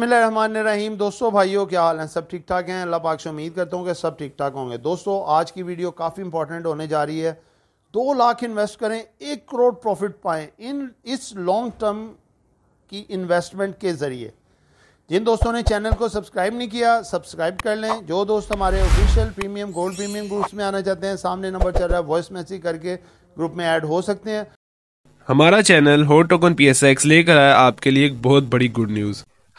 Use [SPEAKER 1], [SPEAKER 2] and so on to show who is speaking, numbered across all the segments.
[SPEAKER 1] बिसमीम दोस्तों भाइयों क्या हाल हैं सब ठीक ठाक हैं अल्लाह पाक से उम्मीद करता हूँ कि सब ठीक ठाक होंगे दोस्तों आज की वीडियो काफ़ी इंपॉर्टेंट होने जा रही है दो लाख इन्वेस्ट करें एक करोड़ प्रॉफिट पाएं इन इस लॉन्ग टर्म की इन्वेस्टमेंट के ज़रिए जिन दोस्तों ने चैनल को सब्सक्राइब नहीं किया सब्सक्राइब कर लें जो दोस्त हमारे official premium gold premium groups में आना चाहते हैं सामने नंबर चल रहा है वॉइस मैसेज करके ग्रुप में ऐड हो सकते हैं
[SPEAKER 2] हमारा चैनल हो टोकन पी लेकर आया आपके लिए एक बहुत बड़ी गुड न्यूज़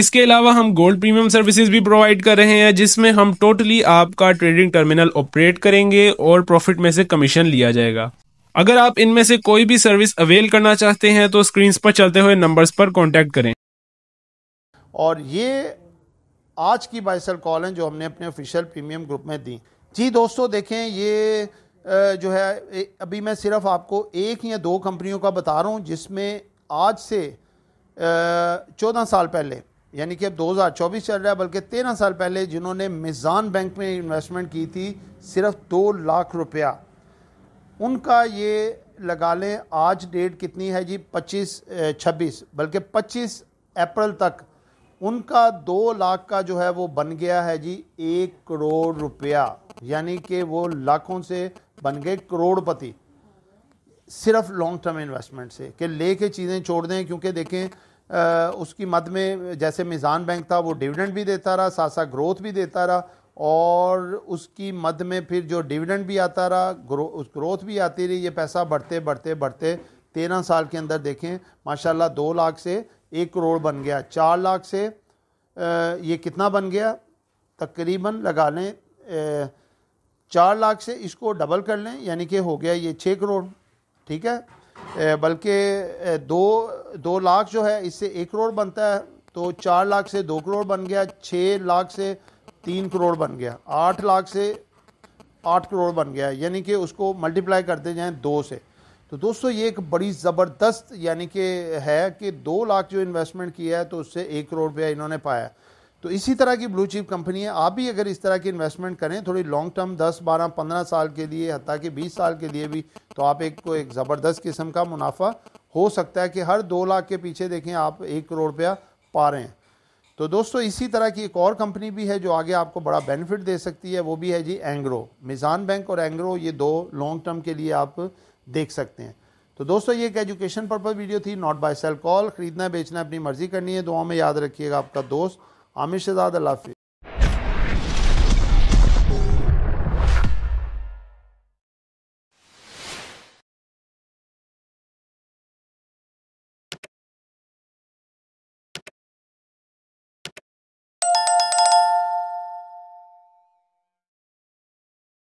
[SPEAKER 2] इसके अलावा हम गोल्ड प्रीमियम सर्विसेज भी प्रोवाइड कर रहे हैं जिसमें हम टोटली आपका ट्रेडिंग टर्मिनल ऑपरेट करेंगे और प्रॉफिट में से कमीशन लिया जाएगा अगर आप इनमें से कोई भी सर्विस अवेल करना चाहते हैं तो स्क्रीन पर चलते हुए नंबर्स पर कॉन्टेक्ट करें
[SPEAKER 1] और ये आज की बाइसल कॉल है जो हमने अपने ऑफिशियल प्रीमियम ग्रुप में दी जी दोस्तों देखें ये जो है अभी मैं सिर्फ आपको एक या दो कंपनियों का बता रहा हूँ जिसमें आज से चौदह साल पहले यानी कि अब 2024 चल रहा है बल्कि 13 साल पहले जिन्होंने मिज़ान बैंक में इन्वेस्टमेंट की थी सिर्फ दो लाख रुपया उनका ये लगा लें आज डेट कितनी है जी 25 26 बल्कि 25 अप्रैल तक उनका दो लाख का जो है वो बन गया है जी एक करोड़ रुपया यानी कि वो लाखों से बन गए करोड़पति सिर्फ लॉन्ग टर्म इन्वेस्टमेंट से कि लेके चीज़ें छोड़ दें क्योंकि देखें उसकी मद में जैसे मिज़ान बैंक था वो डिविडेंड भी देता रहा साथ साथ ग्रोथ भी देता रहा और उसकी मद में फिर जो डिविडेंड भी आता रहा ग्रो उस ग्रोथ भी आती रही ये पैसा बढ़ते बढ़ते बढ़ते तेरह साल के अंदर देखें माशाल्लाह दो लाख से एक करोड़ बन गया चार लाख से ये कितना बन गया तकरीबन लगा लें चार लाख से इसको डबल कर लें यानी कि हो गया ये छः करोड़ ठीक है बल्कि दो दो लाख जो है इससे एक करोड़ बनता है तो चार लाख से दो करोड़ बन गया छः लाख से तीन करोड़ बन गया आठ लाख से आठ करोड़ बन गया यानी कि उसको मल्टीप्लाई करते जाएं दो से तो दोस्तों ये एक बड़ी ज़बरदस्त यानी कि है कि दो लाख जो इन्वेस्टमेंट किया है तो उससे एक करोड़ रुपया इन्होंने पाया तो इसी तरह की ब्लू चिप कंपनी है आप भी अगर इस तरह की इन्वेस्टमेंट करें थोड़ी लॉन्ग टर्म 10, 12, 15 साल के लिए हती कि 20 साल के लिए भी तो आप एक को एक ज़बरदस्त किस्म का मुनाफा हो सकता है कि हर दो लाख के पीछे देखें आप एक करोड़ रुपया पा रहे हैं तो दोस्तों इसी तरह की एक और कंपनी भी है जो आगे आपको बड़ा बेनिफिट दे सकती है वो भी है जी एंग्रो मिज़ान बैंक और एंग्रो ये दो लॉन्ग टर्म के लिए आप देख सकते हैं तो दोस्तों ये एक एजुकेशन पर्पज़ वीडियो थी नॉट बाय सेल कॉल ख़रीदना बेचना अपनी मर्ज़ी करनी है दुआ में याद रखिएगा आपका दोस्त Amish is the lafi.